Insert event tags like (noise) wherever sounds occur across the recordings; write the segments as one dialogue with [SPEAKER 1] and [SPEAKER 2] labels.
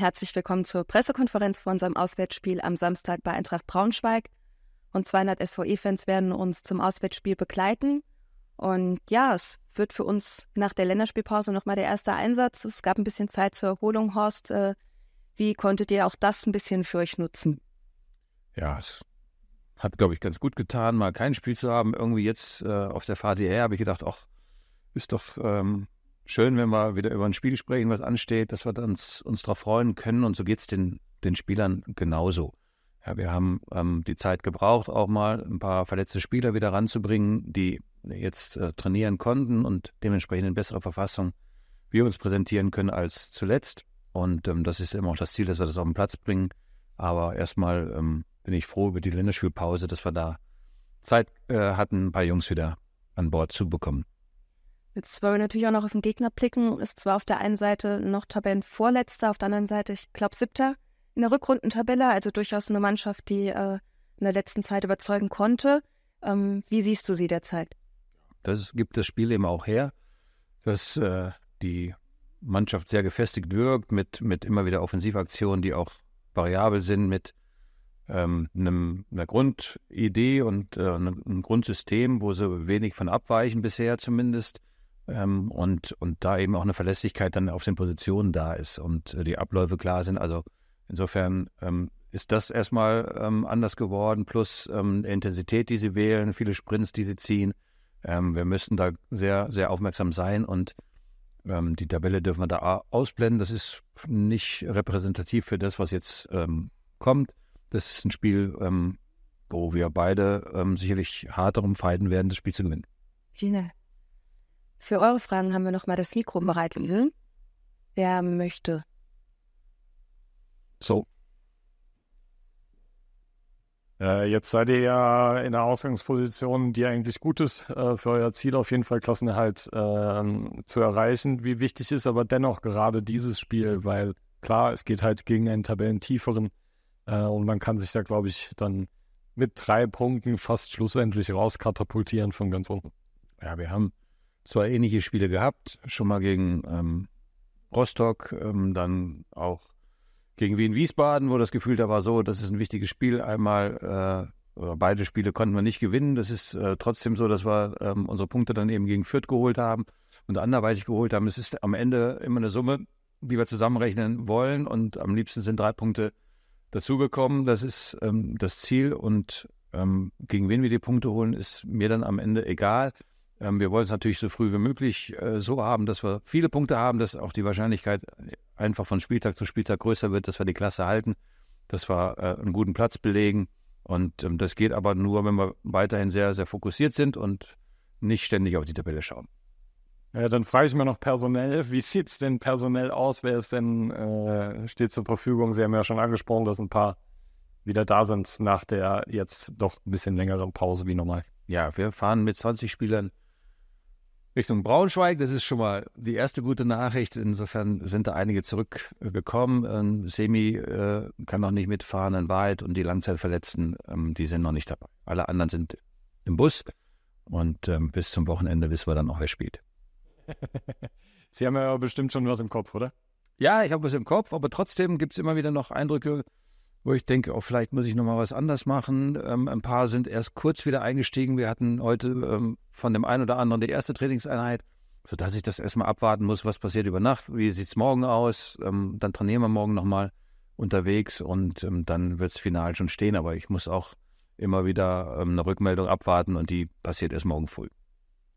[SPEAKER 1] herzlich willkommen zur Pressekonferenz vor unserem Auswärtsspiel am Samstag bei Eintracht Braunschweig. Und 200 SVE-Fans werden uns zum Auswärtsspiel begleiten. Und ja, es wird für uns nach der Länderspielpause nochmal der erste Einsatz. Es gab ein bisschen Zeit zur Erholung, Horst. Äh, wie konntet ihr auch das ein bisschen für euch nutzen?
[SPEAKER 2] Ja, es hat, glaube ich, ganz gut getan, mal kein Spiel zu haben. Irgendwie jetzt äh, auf der Fahrt hierher habe ich gedacht, ach, ist doch ähm, schön, wenn wir wieder über ein Spiel sprechen, was ansteht, dass wir uns, uns darauf freuen können. Und so geht es den, den Spielern genauso. Ja, wir haben ähm, die Zeit gebraucht, auch mal ein paar verletzte Spieler wieder ranzubringen, die jetzt äh, trainieren konnten und dementsprechend in besserer Verfassung wir uns präsentieren können als zuletzt. Und ähm, das ist immer auch das Ziel, dass wir das auf den Platz bringen. Aber erstmal ähm, bin ich froh über die Länderspielpause, dass wir da Zeit äh, hatten, ein paar Jungs wieder an Bord zu bekommen.
[SPEAKER 1] Jetzt wollen wir natürlich auch noch auf den Gegner blicken. Ist zwar auf der einen Seite noch Tabellenvorletzter, auf der anderen Seite, ich glaube, siebter in der Rückrundentabelle, also durchaus eine Mannschaft, die äh, in der letzten Zeit überzeugen konnte. Ähm, wie siehst du sie derzeit?
[SPEAKER 2] Das gibt das Spiel eben auch her, dass äh, die Mannschaft sehr gefestigt wirkt, mit, mit immer wieder Offensivaktionen, die auch variabel sind, mit ähm, einem, einer Grundidee und äh, einem, Grundsystem, wo sie wenig von abweichen bisher zumindest ähm, und, und da eben auch eine Verlässlichkeit dann auf den Positionen da ist und äh, die Abläufe klar sind. Also insofern ähm, ist das erstmal ähm, anders geworden, plus ähm, Intensität, die sie wählen, viele Sprints, die sie ziehen. Ähm, wir müssen da sehr, sehr aufmerksam sein und ähm, die Tabelle dürfen wir da ausblenden. Das ist nicht repräsentativ für das, was jetzt ähm, kommt. Das ist ein Spiel, ähm, wo wir beide sicherlich hart darum feiten werden, das Spiel zu gewinnen.
[SPEAKER 1] Gina. Für eure Fragen haben wir nochmal das Mikro mhm. bereit. Mhm. Wer möchte?
[SPEAKER 2] So.
[SPEAKER 3] Äh, jetzt seid ihr ja in der Ausgangsposition, die eigentlich gut ist, äh, für euer Ziel auf jeden Fall Klassenerhalt äh, zu erreichen. Wie wichtig ist aber dennoch gerade dieses Spiel? Weil klar, es geht halt gegen einen Tabellentieferen äh, und man kann sich da, glaube ich, dann mit drei Punkten fast schlussendlich
[SPEAKER 2] rauskatapultieren von ganz unten. Ja, wir haben zwei ähnliche Spiele gehabt, schon mal gegen ähm, Rostock, ähm, dann auch gegen Wien Wiesbaden, wo das Gefühl da war so, das ist ein wichtiges Spiel. Einmal äh, oder beide Spiele konnten wir nicht gewinnen. Das ist äh, trotzdem so, dass wir ähm, unsere Punkte dann eben gegen Fürth geholt haben und anderweitig geholt haben. Es ist am Ende immer eine Summe, die wir zusammenrechnen wollen und am liebsten sind drei Punkte dazugekommen. Das ist ähm, das Ziel und ähm, gegen wen wir die Punkte holen, ist mir dann am Ende egal. Ähm, wir wollen es natürlich so früh wie möglich äh, so haben, dass wir viele Punkte haben, dass auch die Wahrscheinlichkeit einfach von Spieltag zu Spieltag größer wird, dass wir die Klasse halten, dass wir äh, einen guten Platz belegen. Und ähm, das geht aber nur, wenn wir weiterhin sehr, sehr fokussiert sind und nicht ständig auf die Tabelle schauen.
[SPEAKER 3] Ja, dann frage ich mal noch personell, wie sieht es denn personell aus? Wer ist denn, äh, steht zur Verfügung? Sie haben ja schon angesprochen, dass ein paar wieder da sind nach der jetzt doch ein bisschen längeren Pause wie normal. Ja,
[SPEAKER 2] wir fahren mit 20 Spielern Richtung Braunschweig. Das ist schon mal die erste gute Nachricht. Insofern sind da einige zurückgekommen. Ähm, Semi äh, kann noch nicht mitfahren in Wahrheit und die Langzeitverletzten, ähm, die sind noch nicht dabei. Alle anderen sind im Bus und ähm, bis zum Wochenende wissen wir dann auch, wer spielt. (laughs) Sie haben ja bestimmt schon was im Kopf, oder? Ja, ich habe was im Kopf, aber trotzdem gibt es immer wieder noch Eindrücke, wo ich denke, oh, vielleicht muss ich nochmal was anders machen. Ähm, ein paar sind erst kurz wieder eingestiegen. Wir hatten heute ähm, von dem einen oder anderen die erste Trainingseinheit, sodass ich das erstmal abwarten muss, was passiert über Nacht, wie sieht es morgen aus. Ähm, dann trainieren wir morgen nochmal unterwegs und ähm, dann wird es final schon stehen. Aber ich muss auch immer wieder ähm, eine Rückmeldung abwarten und die passiert erst morgen früh.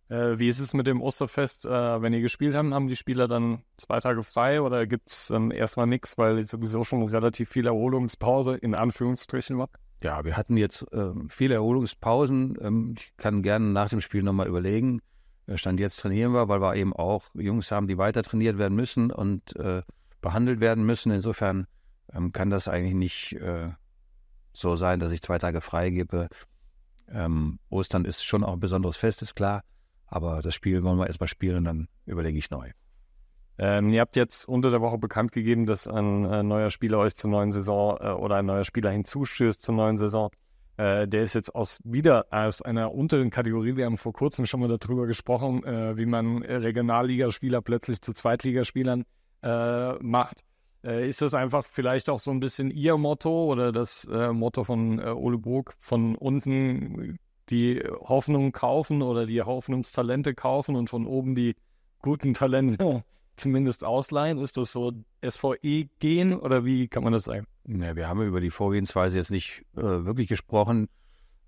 [SPEAKER 3] Äh, wie ist es mit dem Osterfest? Äh, wenn ihr gespielt habt, haben die Spieler dann zwei Tage frei oder gibt es dann ähm, erstmal nichts, weil jetzt sowieso schon relativ viel Erholungspause
[SPEAKER 2] in Anführungsstrichen war? Ja, wir hatten jetzt ähm, viele Erholungspausen. Ähm, ich kann gerne nach dem Spiel nochmal überlegen. Äh, Stand jetzt trainieren wir, weil wir eben auch Jungs haben, die weiter trainiert werden müssen und äh, behandelt werden müssen. Insofern ähm, kann das eigentlich nicht äh, so sein, dass ich zwei Tage freigebe. Ähm, Ostern ist schon auch ein besonderes Fest, ist klar. Aber das Spiel wollen wir erstmal spielen, dann überlege ich neu.
[SPEAKER 3] Ähm, ihr habt jetzt unter der Woche bekannt gegeben, dass ein äh, neuer Spieler euch zur neuen Saison äh, oder ein neuer Spieler hinzustößt zur neuen Saison. Äh, der ist jetzt aus wieder aus einer unteren Kategorie. Wir haben vor kurzem schon mal darüber gesprochen, äh, wie man Regionalligaspieler plötzlich zu Zweitligaspielern äh, macht. Äh, ist das einfach vielleicht auch so ein bisschen Ihr Motto oder das Motto von Ole Burg, von unten die Hoffnung kaufen oder die Hoffnungstalente kaufen und von oben die guten Talente (laughs) zumindest ausleihen? Ist das so SVE gehen oder wie kann man das sagen? Ja, ne, wir haben
[SPEAKER 2] über die Vorgehensweise jetzt nicht äh, wirklich gesprochen.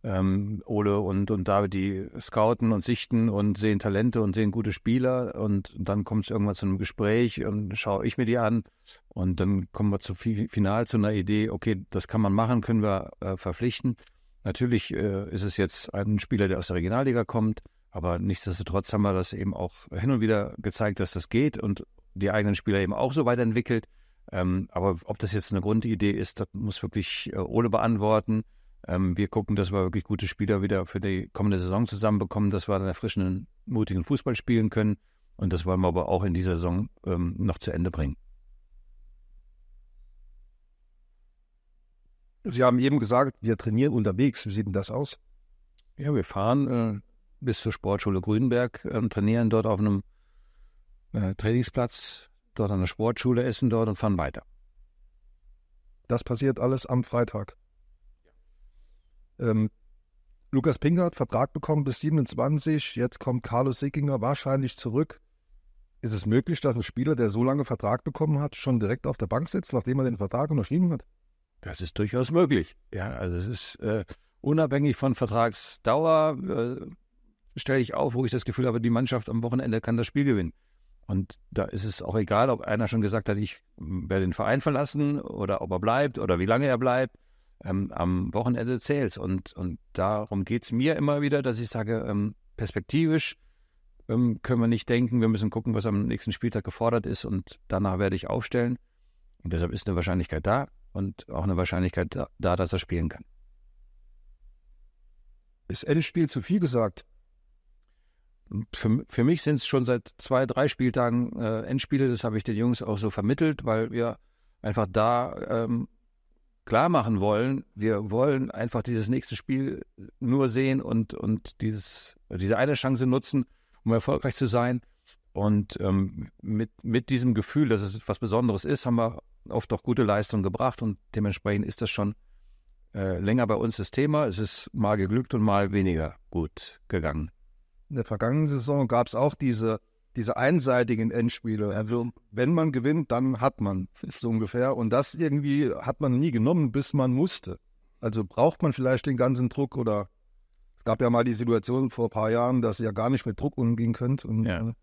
[SPEAKER 2] Ähm, Ole und, und David, die scouten und sichten und sehen Talente und sehen gute Spieler und dann kommt es irgendwann zu einem Gespräch und schaue ich mir die an und dann kommen wir zu final zu einer Idee, okay, das kann man machen, können wir äh, verpflichten. Natürlich äh, ist es jetzt ein Spieler, der aus der Regionalliga kommt, aber nichtsdestotrotz haben wir das eben auch hin und wieder gezeigt, dass das geht und die eigenen Spieler eben auch so weiterentwickelt. Ähm, aber ob das jetzt eine Grundidee ist, das muss wirklich äh, Ole beantworten. Ähm, wir gucken, dass wir wirklich gute Spieler wieder für die kommende Saison zusammenbekommen, dass wir dann erfrischenden, mutigen Fußball spielen können. Und das wollen wir aber auch in dieser Saison
[SPEAKER 4] ähm, noch zu Ende bringen. Sie haben eben gesagt, wir trainieren unterwegs. Wie sieht denn das aus? Ja, wir fahren
[SPEAKER 2] äh, bis zur Sportschule Grünberg, ähm, trainieren dort auf einem äh, Trainingsplatz, dort an der Sportschule, essen dort und fahren weiter.
[SPEAKER 4] Das passiert alles am Freitag. Ähm, Lukas Pinker hat Vertrag bekommen bis 27. Jetzt kommt Carlos Sickinger wahrscheinlich zurück. Ist es möglich, dass ein Spieler, der so lange Vertrag bekommen hat, schon direkt auf der Bank sitzt, nachdem er den Vertrag unterschrieben hat?
[SPEAKER 2] Das ist durchaus möglich. Ja, also es ist äh, unabhängig von Vertragsdauer, äh, stelle ich auf, wo ich das Gefühl habe, die Mannschaft am Wochenende kann das Spiel gewinnen. Und da ist es auch egal, ob einer schon gesagt hat, ich hm, werde den Verein verlassen oder ob er bleibt oder wie lange er bleibt. Ähm, am Wochenende zählt Und, und darum geht es mir immer wieder, dass ich sage, ähm, perspektivisch ähm, können wir nicht denken, wir müssen gucken, was am nächsten Spieltag gefordert ist und danach werde ich aufstellen. Und deshalb ist eine Wahrscheinlichkeit da und auch eine Wahrscheinlichkeit da, dass er spielen kann.
[SPEAKER 4] Ist elf Spiel zu viel
[SPEAKER 2] gesagt? Für, für mich sind es schon seit zwei, drei Spieltagen äh, Endspiele. Das habe ich den Jungs auch so vermittelt, weil wir einfach da ähm, klar machen wollen, wir wollen einfach dieses nächste Spiel nur sehen und, und dieses, diese eine Chance nutzen, um erfolgreich zu sein. Und ähm, mit, mit diesem Gefühl, dass es etwas Besonderes ist, haben wir oft auch gute Leistung gebracht und dementsprechend ist das schon äh, länger bei uns das Thema. Es ist mal geglückt und mal weniger gut gegangen.
[SPEAKER 4] In der vergangenen Saison gab es auch diese, diese einseitigen Endspiele. Also, wenn man gewinnt, dann hat man so ungefähr. Und das irgendwie hat man nie genommen, bis man musste. Also braucht man vielleicht den ganzen Druck oder es gab ja mal die Situation vor ein paar Jahren, dass ihr gar nicht mit Druck umgehen könnt. Und, ja. Äh,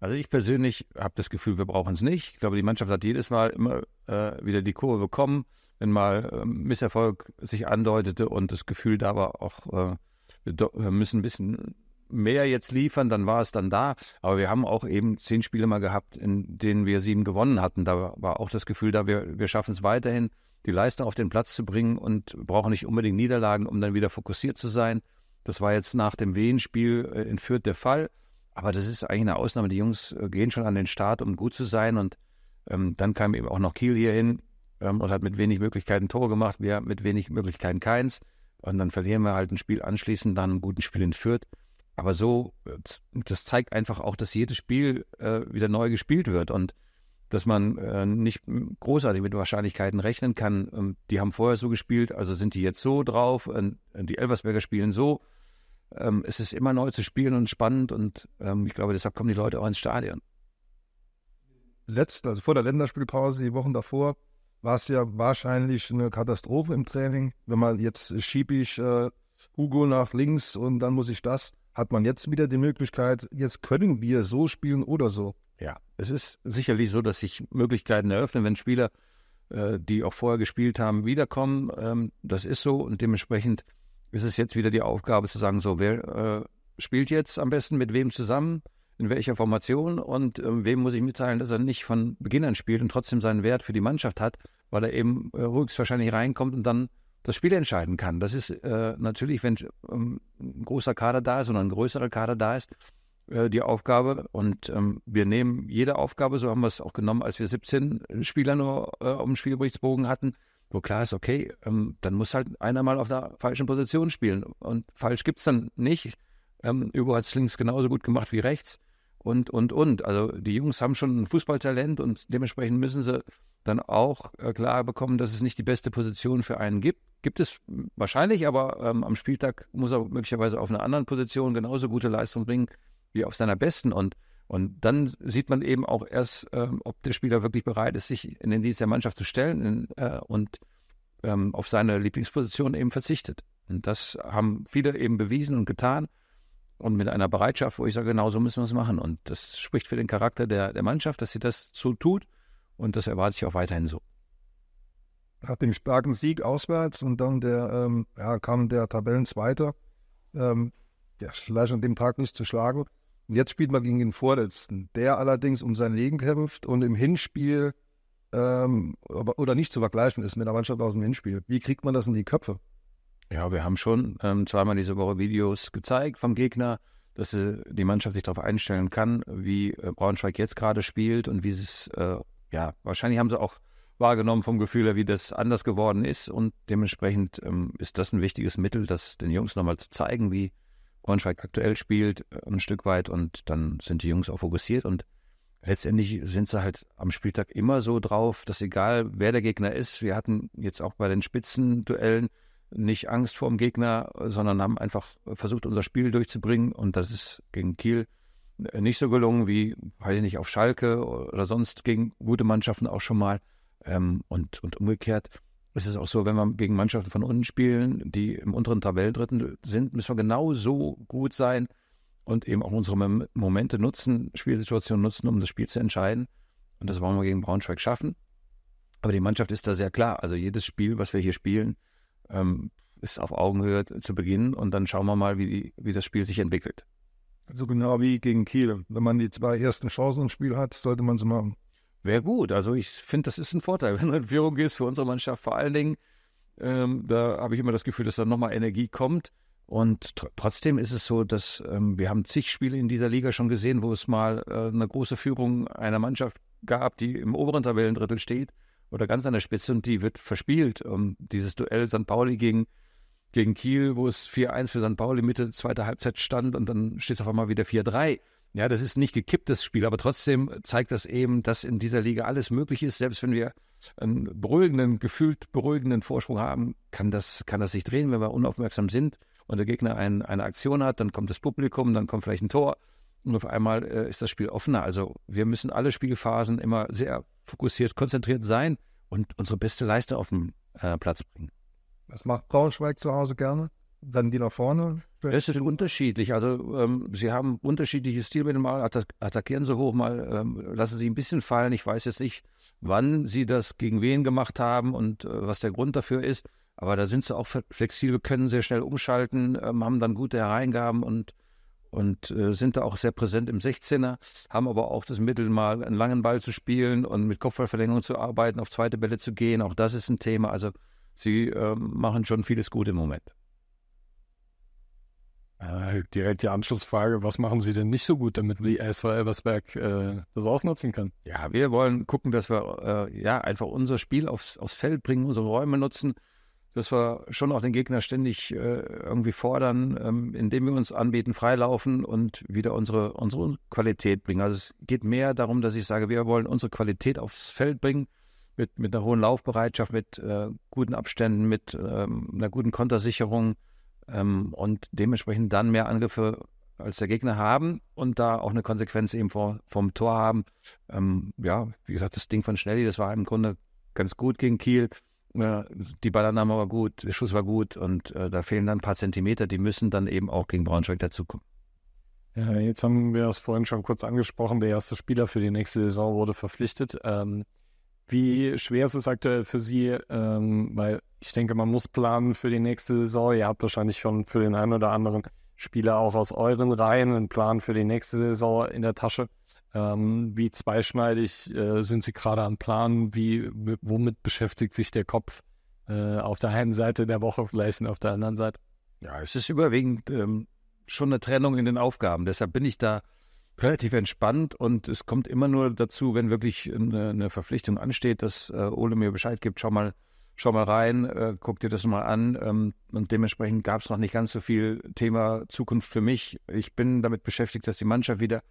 [SPEAKER 2] also ich persönlich habe das Gefühl, wir brauchen es nicht. Ich glaube, die Mannschaft hat jedes Mal immer äh, wieder die Kurve bekommen, wenn mal äh, Misserfolg sich andeutete und das Gefühl da war auch, äh, wir müssen ein bisschen mehr jetzt liefern, dann war es dann da. Aber wir haben auch eben zehn Spiele mal gehabt, in denen wir sieben gewonnen hatten. Da war auch das Gefühl da, wir, wir schaffen es weiterhin, die Leistung auf den Platz zu bringen und brauchen nicht unbedingt Niederlagen, um dann wieder fokussiert zu sein. Das war jetzt nach dem Wehenspiel äh, in Fürth der Fall. Aber das ist eigentlich eine Ausnahme. Die Jungs äh, gehen schon an den Start, um gut zu sein. Und ähm, dann kam eben auch noch Kiel hier hin ähm, und hat mit wenig Möglichkeiten Tore gemacht. Wir mit wenig Möglichkeiten keins. Und dann verlieren wir halt ein Spiel anschließend, dann einen guten Spiel entführt. Aber so, äh, das zeigt einfach auch, dass jedes Spiel äh, wieder neu gespielt wird und dass man äh, nicht großartig mit Wahrscheinlichkeiten rechnen kann. Ähm, die haben vorher so gespielt, also sind die jetzt so drauf. Äh, die Elversberger spielen so ähm, es ist immer neu zu spielen und spannend und ähm, ich glaube, deshalb kommen die Leute auch ins Stadion.
[SPEAKER 4] Letzt, also vor der Länderspielpause, die Wochen davor, war es ja wahrscheinlich eine Katastrophe im Training. Wenn man jetzt schiebe ich äh, Hugo nach links und dann muss ich das, hat man jetzt wieder die Möglichkeit, jetzt können wir so spielen oder so. Ja, es ist
[SPEAKER 2] sicherlich so, dass sich Möglichkeiten eröffnen, wenn Spieler, äh, die auch vorher gespielt haben, wiederkommen. Ähm, das ist so und dementsprechend ist es jetzt wieder die Aufgabe zu sagen, so, wer äh, spielt jetzt am besten mit wem zusammen, in welcher Formation und äh, wem muss ich mitteilen, dass er nicht von Beginn an spielt und trotzdem seinen Wert für die Mannschaft hat, weil er eben äh, höchstwahrscheinlich reinkommt und dann das Spiel entscheiden kann. Das ist äh, natürlich, wenn ähm, ein großer Kader da ist und ein größerer Kader da ist, äh, die Aufgabe und ähm, wir nehmen jede Aufgabe, so haben wir es auch genommen, als wir 17 Spieler nur äh, auf dem Spielberichtsbogen hatten, wo klar ist, okay, ähm, dann muss halt einer mal auf der falschen Position spielen. Und falsch gibt es dann nicht. Ähm, Übo hat es links genauso gut gemacht wie rechts. Und, und, und. Also die Jungs haben schon ein Fußballtalent und dementsprechend müssen sie dann auch äh, klar bekommen, dass es nicht die beste Position für einen gibt. Gibt es wahrscheinlich, aber ähm, am Spieltag muss er möglicherweise auf einer anderen Position genauso gute Leistung bringen wie auf seiner besten. Und und dann sieht man eben auch erst, ähm, ob der Spieler wirklich bereit ist, sich in den Dienst der Mannschaft zu stellen äh, und ähm, auf seine Lieblingsposition eben verzichtet. Und das haben viele eben bewiesen und getan. Und mit einer Bereitschaft, wo ich sage, genau so müssen wir es machen. Und das spricht für den Charakter der, der Mannschaft, dass sie das so tut. Und das erwarte ich auch weiterhin so.
[SPEAKER 4] Nach dem starken Sieg auswärts und dann der, ähm, ja, kam der Tabellenzweiter, ähm, der vielleicht an dem Tag nicht zu schlagen. Und jetzt spielt man gegen den Vorletzten, der allerdings um sein Leben kämpft und im Hinspiel ähm, oder nicht zu vergleichen ist mit der Mannschaft aus dem Hinspiel. Wie kriegt man das in die Köpfe?
[SPEAKER 2] Ja, wir haben schon ähm, zweimal diese Woche Videos gezeigt vom Gegner, dass äh, die Mannschaft sich darauf einstellen kann, wie äh, Braunschweig jetzt gerade spielt und wie es, äh, ja, wahrscheinlich haben sie auch wahrgenommen vom Gefühl her, wie das anders geworden ist und dementsprechend ähm, ist das ein wichtiges Mittel, das den Jungs nochmal zu zeigen, wie Braunschweig aktuell spielt, äh, ein Stück weit und dann sind die Jungs auch fokussiert und letztendlich sind sie halt am Spieltag immer so drauf, dass egal wer der Gegner ist, wir hatten jetzt auch bei den Spitzenduellen nicht Angst vor dem Gegner, sondern haben einfach versucht, unser Spiel durchzubringen und das ist gegen Kiel äh, nicht so gelungen wie, weiß ich nicht, auf Schalke oder sonst gegen gute Mannschaften auch schon mal ähm, und, und umgekehrt. Es ist auch so, wenn wir gegen Mannschaften von unten spielen, die im unteren Tabellendritten sind, müssen wir genauso gut sein und eben auch unsere Momente nutzen, Spielsituationen nutzen, um das Spiel zu entscheiden. Und das wollen wir gegen Braunschweig schaffen. Aber die Mannschaft ist da sehr klar. Also jedes Spiel, was wir hier spielen, ähm, ist auf Augenhöhe zu beginnen und dann schauen wir mal, wie, die, wie das Spiel sich entwickelt.
[SPEAKER 4] also genau wie gegen Kiel. Wenn man die zwei ersten Chancen im Spiel hat, sollte man sie machen
[SPEAKER 2] wäre gut. Also ich finde, das ist ein Vorteil, (laughs) wenn du in Führung gehst für unsere Mannschaft vor allen Dingen. Ähm, da habe ich immer das Gefühl, dass da nochmal Energie kommt. Und tr trotzdem ist es so, dass ähm, wir haben zig Spiele in dieser Liga schon gesehen, wo es mal äh, eine große Führung einer Mannschaft gab, die im oberen Tabellendrittel steht oder ganz an der Spitze und die wird verspielt. Um ähm, dieses Duell St. Pauli gegen, gegen Kiel, wo es 4-1 für St. Pauli Mitte zweiter Halbzeit stand und dann steht es auf einmal wieder 4-3. Ja, das ist nicht gekipptes Spiel, aber trotzdem zeigt das eben, dass in dieser Liga alles möglich ist. Selbst wenn wir einen beruhigenden, gefühlt beruhigenden Vorsprung haben, kann das, kann das sich drehen, wenn wir unaufmerksam sind und der Gegner ein, eine Aktion hat, dann kommt das Publikum, dann kommt vielleicht ein Tor und auf einmal äh, ist das Spiel offener. Also wir müssen alle Spielphasen immer sehr fokussiert, konzentriert sein und unsere beste Leistung auf den äh, Platz bringen.
[SPEAKER 4] Das macht Braunschweig zu Hause gerne. Dann die nach vorne,
[SPEAKER 2] es ist unterschiedlich. Also ähm, sie haben unterschiedliche Stilmittel. Mal attackieren sie hoch, mal ähm, lassen sie ein bisschen fallen. Ich weiß jetzt nicht, wann sie das gegen wen gemacht haben und äh, was der Grund dafür ist. Aber da sind sie auch flexibel, können sehr schnell umschalten, ähm, haben dann gute Hereingaben und, und äh, sind da auch sehr präsent im 16er, haben aber auch das Mittel, mal einen langen Ball zu spielen und mit Kopfballverlängerung zu arbeiten, auf zweite Bälle zu gehen. Auch das ist ein Thema. Also sie äh, machen schon vieles gut im Moment.
[SPEAKER 3] Äh, direkt die Anschlussfrage, was machen Sie denn nicht so gut, damit die SV Elversberg äh, das ausnutzen kann? Ja,
[SPEAKER 2] wir wollen gucken, dass wir äh, ja einfach unser Spiel aufs, aufs Feld bringen, unsere Räume nutzen, dass wir schon auch den Gegner ständig äh, irgendwie fordern, ähm, indem wir uns anbieten, freilaufen und wieder unsere, unsere Qualität bringen. Also es geht mehr darum, dass ich sage, wir wollen unsere Qualität aufs Feld bringen, mit, mit einer hohen Laufbereitschaft, mit äh, guten Abständen, mit ähm, einer guten Kontersicherung, ähm, und dementsprechend dann mehr Angriffe als der Gegner haben und da auch eine Konsequenz eben vor, vom Tor haben. Ähm, ja, wie gesagt, das Ding von Schnelli, das war im Grunde ganz gut gegen Kiel. Äh, die Ballannahme war gut, der Schuss war gut und äh, da fehlen dann ein paar Zentimeter, die müssen dann eben auch gegen Braunschweig dazukommen.
[SPEAKER 3] Ja, jetzt haben wir es vorhin schon kurz angesprochen, der erste Spieler für die nächste Saison wurde verpflichtet. Ähm, wie schwer ist es aktuell für Sie? Ähm, weil ich denke, man muss planen für die nächste Saison. Ihr habt wahrscheinlich schon für den einen oder anderen Spieler auch aus euren Reihen einen Plan für die nächste Saison in der Tasche. Ähm, wie zweischneidig äh, sind Sie gerade am Plan? Wie, womit beschäftigt sich der Kopf äh, auf
[SPEAKER 2] der einen Seite der Woche vielleicht und auf der anderen Seite? Ja, es ist überwiegend ähm, schon eine Trennung in den Aufgaben. Deshalb bin ich da relativ entspannt und es kommt immer nur dazu, wenn wirklich eine, eine Verpflichtung ansteht, dass äh, Ole mir Bescheid gibt, schau mal, schau mal rein, äh, guck dir das mal an. Ähm, und dementsprechend gab es noch nicht ganz so viel Thema Zukunft für mich. Ich bin damit beschäftigt, dass die Mannschaft wieder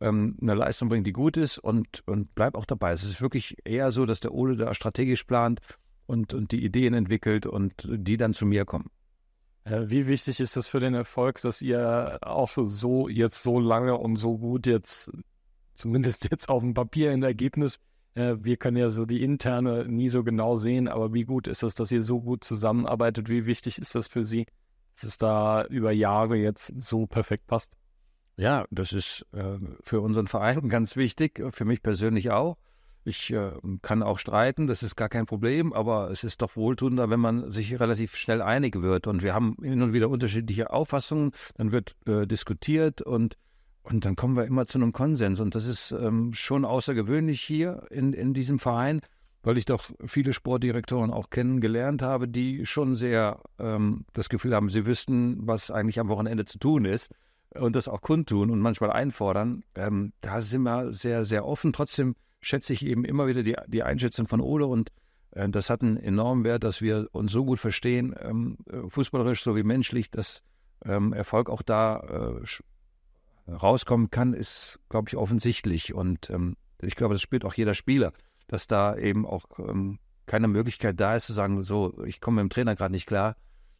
[SPEAKER 2] ähm, eine Leistung bringt, die gut ist und, und bleib auch dabei. Es ist wirklich eher so, dass der Ole da strategisch plant und, und die Ideen entwickelt und die dann zu mir kommen. Äh, wie wichtig ist das für den Erfolg, dass ihr
[SPEAKER 3] auch so jetzt so lange und so gut jetzt, zumindest jetzt auf dem Papier in Ergebnis, äh, wir können ja so die interne nie so genau sehen, aber wie gut ist das, dass ihr so gut zusammenarbeitet? Wie wichtig ist das für sie, dass es da über Jahre jetzt so perfekt
[SPEAKER 2] passt? Ja, das ist äh, für unseren Verein (laughs) ganz wichtig, für mich persönlich auch. Ich äh, kann auch streiten, das ist gar kein Problem, aber es ist doch wohltuender, wenn man sich relativ schnell einig wird. Und wir haben hin und wieder unterschiedliche Auffassungen, dann wird äh, diskutiert und, und dann kommen wir immer zu einem Konsens. Und das ist ähm, schon außergewöhnlich hier in, in diesem Verein, weil ich doch viele Sportdirektoren auch kennengelernt habe, die schon sehr ähm, das Gefühl haben, sie wüssten, was eigentlich am Wochenende zu tun ist und das auch kundtun und manchmal einfordern. Ähm, da sind wir sehr, sehr offen. Trotzdem schätze ich eben immer wieder die, die Einschätzung von Ole und äh, das hat einen enormen Wert, dass wir uns so gut verstehen, ähm, äh, fußballerisch sowie menschlich, dass ähm, Erfolg auch da äh, rauskommen kann, ist, glaube ich, offensichtlich. Und ähm, ich glaube, das spürt auch jeder Spieler, dass da eben auch ähm, keine Möglichkeit da ist zu sagen, so, ich komme mit dem Trainer gerade nicht klar,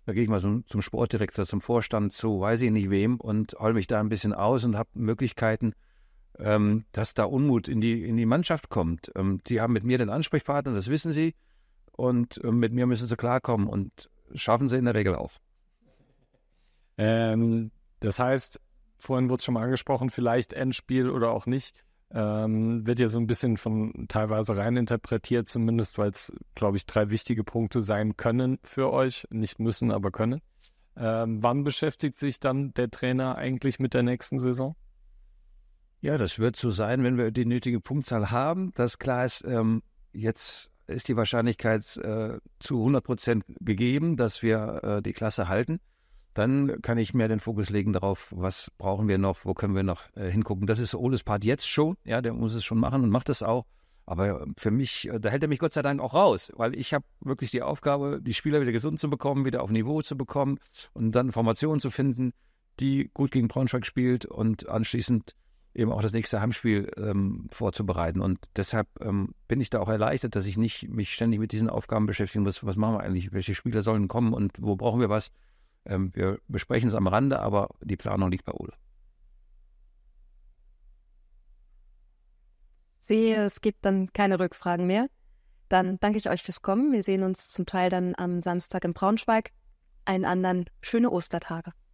[SPEAKER 2] da gehe ich mal zum, zum Sportdirektor, zum Vorstand, zu weiß ich nicht wem und hol mich da ein bisschen aus und habe Möglichkeiten, ähm, dass da Unmut in die, in die Mannschaft kommt. Ähm, die haben mit mir den Ansprechpartner, das wissen sie. Und äh, mit mir müssen sie klarkommen. Und schaffen sie in der Regel auch. Ähm, das heißt,
[SPEAKER 3] vorhin wurde es schon mal angesprochen, vielleicht Endspiel oder auch nicht. Ähm, wird ja so ein bisschen von teilweise rein interpretiert, zumindest, weil es, glaube ich, drei wichtige Punkte sein können für euch. Nicht müssen, aber können. Ähm, wann beschäftigt sich dann der Trainer eigentlich mit der nächsten Saison?
[SPEAKER 2] Ja, das wird so sein, wenn wir die nötige Punktzahl haben. Das klar ist, ähm, jetzt ist die Wahrscheinlichkeit äh, zu 100 Prozent gegeben, dass wir äh, die Klasse halten. Dann kann ich mehr den Fokus legen darauf, was brauchen wir noch, wo können wir noch äh, hingucken. Das ist Oles Part jetzt schon. Ja, der muss es schon machen und macht es auch. Aber für mich, äh, da hält er mich Gott sei Dank auch raus, weil ich habe wirklich die Aufgabe, die Spieler wieder gesund zu bekommen, wieder auf Niveau zu bekommen und dann Formationen zu finden, die gut gegen Braunschweig spielt und anschließend eben auch das nächste Heimspiel ähm, vorzubereiten. Und deshalb ähm, bin ich da auch erleichtert, dass ich nicht mich ständig mit diesen Aufgaben beschäftigen muss. Was machen wir eigentlich? Welche Spieler sollen kommen und wo brauchen wir was? Ähm, wir besprechen es am Rande, aber die Planung liegt bei Ole.
[SPEAKER 1] Sehe, es gibt dann keine Rückfragen mehr. Dann danke ich euch fürs Kommen. Wir sehen uns zum Teil dann am Samstag in Braunschweig. Einen anderen schöne Ostertage.